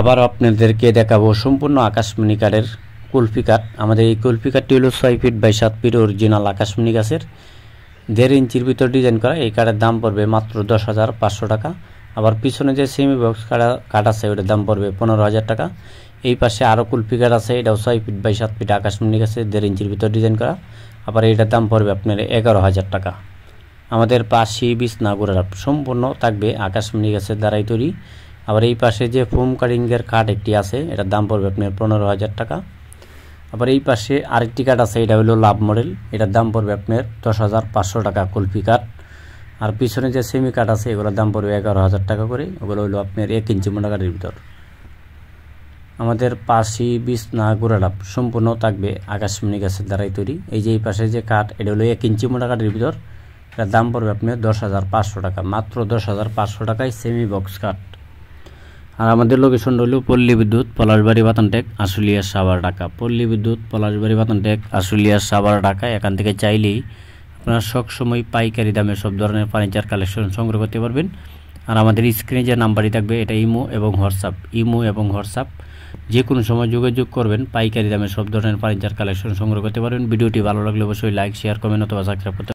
আবার আপনাদেরকে দেখাবো সম্পূর্ণ আকাশমণি কাঠের কুলফি কাঠ আমাদের এই কুলফি কাঠটি হলো ছয় ফিট বাই সাত ফিট অরিজিনাল আকাশমণি গাছের দেড় ইঞ্চির ভিতর ডিজাইন করা এই কাঠের দাম পড়বে মাত্র দশ হাজার পাঁচশো টাকা আবার পিছনে যে সেমি বক্স কাটা কাঠ আছে ওটার দাম পড়বে পনেরো হাজার টাকা এই পাশে আরও কুলফি কাঠ আছে এটাও ছয় ফিট বাই সাত ফিট আকাশমণি গাছের দেড় ইঞ্চির ভিতর ডিজাইন করা আবার এটার দাম পড়বে আপনার এগারো হাজার টাকা আমাদের পাশি বিছনা গোড়ার সম্পূর্ণ থাকবে আকাশমণি গাছের দ্বারাই তৈরি আবার এই পাশে যে ফোম কাটিংয়ের কাঠ একটি আছে এটার দাম পড়বে আপনার পনেরো হাজার টাকা আবার এই পাশে আরেকটি কাঠ আছে এটা হলো লাভ মডেল এটার দাম পড়বে আপনার দশ হাজার পাঁচশো টাকা কুলফি কাঠ আর পিছনে যে সেমি কাঠ আছে এগুলোর দাম পড়বে এগারো হাজার টাকা করে ওগুলো হলো আপনার এক ইঞ্চি মোটা কাঠের ভিতর আমাদের পাশি বিছনা গোড়ালাপ সম্পূর্ণ থাকবে আকাশমণি গাছের দ্বারাই তৈরি এই যে এই পাশে যে কাঠ এটা হলো এক ইঞ্চি মোটা কাঠের ভিতর এটার দাম পড়বে আপনার দশ হাজার পাঁচশো টাকা মাত্র দশ হাজার পাঁচশো টাকায় সেমি বক্স কাঠ আর আমাদের লোকেশন রইল পল্লী বিদ্যুৎ পলাশবাড়ি বাতানটেক আশুলিয়া সাবার ঢাকা পল্লী বিদ্যুৎ পলাশবাড়ি বাতানটেক আশুলিয়া সাবার ঢাকা এখান থেকে চাইলেই আপনারা সবসময় পাইকারি দামে সব ধরনের ফার্নিচার কালেকশন সংগ্রহ করতে পারবেন আর আমাদের স্ক্রিনে যে নাম্বারটি থাকবে এটা ইমো এবং হোয়াটসঅ্যাপ ইমো এবং হোয়াটসঅ্যাপ যে কোনো সময় যোগাযোগ করবেন পাইকারি দামে সব ধরনের ফার্নিচার কালেকশন সংগ্রহ করতে পারবেন ভিডিওটি ভালো লাগলে অবশ্যই লাইক শেয়ার কমেন্ট অথবা সাবস্ক্রাইব করতে